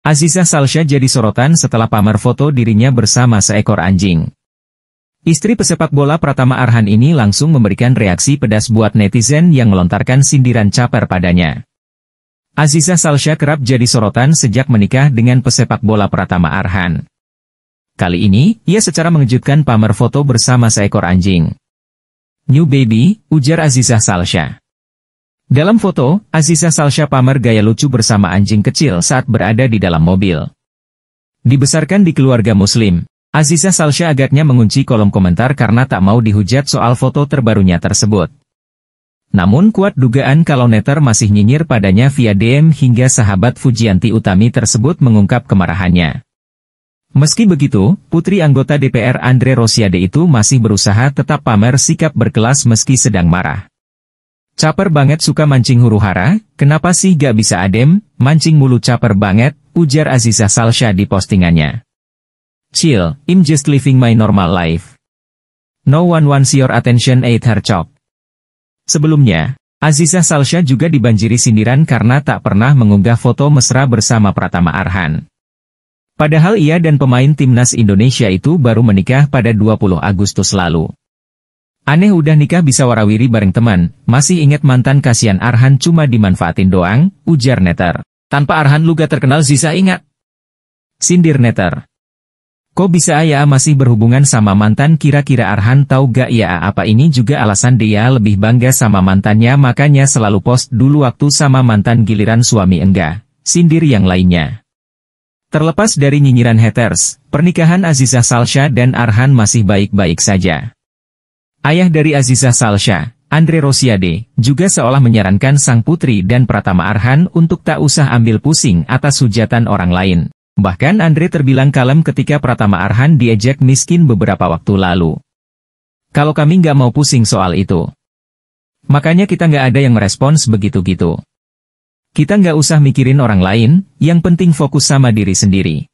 Aziza Salsha jadi sorotan setelah pamer foto dirinya bersama seekor anjing. Istri pesepak bola Pratama Arhan ini langsung memberikan reaksi pedas buat netizen yang melontarkan sindiran caper padanya. Aziza Salsha kerap jadi sorotan sejak menikah dengan pesepak bola Pratama Arhan. Kali ini, ia secara mengejutkan pamer foto bersama seekor anjing. New Baby, ujar Aziza Salsha. Dalam foto, Aziza Salsha pamer gaya lucu bersama anjing kecil saat berada di dalam mobil. Dibesarkan di keluarga muslim, Aziza Salsha agaknya mengunci kolom komentar karena tak mau dihujat soal foto terbarunya tersebut. Namun kuat dugaan kalau netter masih nyinyir padanya via DM hingga sahabat Fujianti Utami tersebut mengungkap kemarahannya. Meski begitu, putri anggota DPR Andre Rosiade itu masih berusaha tetap pamer sikap berkelas meski sedang marah. Caper banget suka mancing huru-hara, kenapa sih gak bisa adem, mancing mulu caper banget, ujar Aziza Salsha di postingannya. Chill, I'm just living my normal life. No one wants your attention ate her chop. Sebelumnya, Aziza Salsha juga dibanjiri sindiran karena tak pernah mengunggah foto mesra bersama Pratama Arhan. Padahal ia dan pemain timnas Indonesia itu baru menikah pada 20 Agustus lalu. Aneh udah nikah bisa warawiri bareng teman, masih ingat mantan kasihan Arhan cuma dimanfaatin doang, ujar Neter. Tanpa Arhan Luga terkenal Zisa ingat. Sindir Neter. Kok bisa Ayah masih berhubungan sama mantan kira-kira Arhan tahu gak ya apa ini juga alasan dia lebih bangga sama mantannya makanya selalu post dulu waktu sama mantan giliran suami enggak, sindir yang lainnya. Terlepas dari nyinyiran haters, pernikahan Azizah Salsha dan Arhan masih baik-baik saja. Ayah dari Aziza Salsha, Andre Rosiade, juga seolah menyarankan sang putri dan Pratama Arhan untuk tak usah ambil pusing atas hujatan orang lain. Bahkan Andre terbilang kalem ketika Pratama Arhan diejek miskin beberapa waktu lalu. Kalau kami nggak mau pusing soal itu. Makanya kita nggak ada yang merespons begitu-gitu. Kita nggak usah mikirin orang lain, yang penting fokus sama diri sendiri.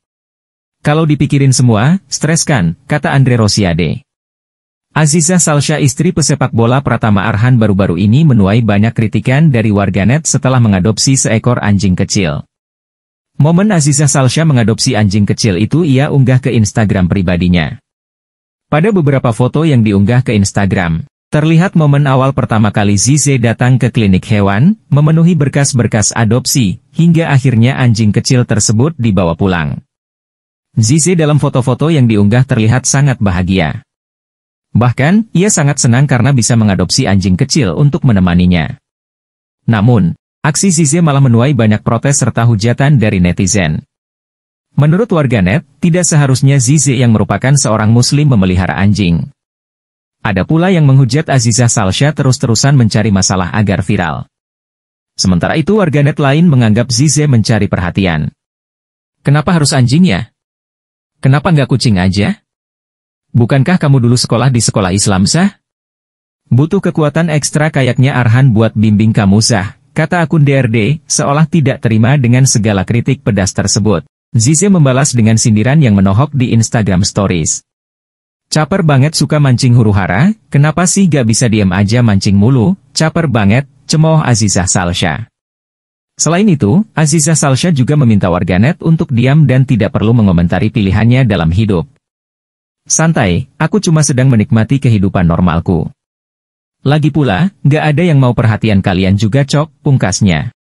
Kalau dipikirin semua, stres kan, kata Andre Rosiade. Aziza Salsha istri pesepak bola Pratama Arhan baru-baru ini menuai banyak kritikan dari warganet setelah mengadopsi seekor anjing kecil. Momen Aziza Salsha mengadopsi anjing kecil itu ia unggah ke Instagram pribadinya. Pada beberapa foto yang diunggah ke Instagram, terlihat momen awal pertama kali Zize datang ke klinik hewan, memenuhi berkas-berkas adopsi, hingga akhirnya anjing kecil tersebut dibawa pulang. Zize dalam foto-foto yang diunggah terlihat sangat bahagia. Bahkan, ia sangat senang karena bisa mengadopsi anjing kecil untuk menemaninya. Namun, aksi Zize malah menuai banyak protes serta hujatan dari netizen. Menurut warganet, tidak seharusnya Zize yang merupakan seorang muslim memelihara anjing. Ada pula yang menghujat Aziza Salsha terus-terusan mencari masalah agar viral. Sementara itu warganet lain menganggap Zize mencari perhatian. Kenapa harus anjingnya? Kenapa nggak kucing aja? Bukankah kamu dulu sekolah di sekolah Islam Sah? Butuh kekuatan ekstra kayaknya Arhan buat bimbing kamu Sah, kata akun DRD, seolah tidak terima dengan segala kritik pedas tersebut. Zize membalas dengan sindiran yang menohok di Instagram Stories. Caper banget suka mancing huru-hara, kenapa sih gak bisa diem aja mancing mulu, caper banget, cemooh Azizah Salsha. Selain itu, Azizah Salsha juga meminta warganet untuk diam dan tidak perlu mengomentari pilihannya dalam hidup. Santai, aku cuma sedang menikmati kehidupan normalku. Lagi pula, gak ada yang mau perhatian kalian juga cok, pungkasnya.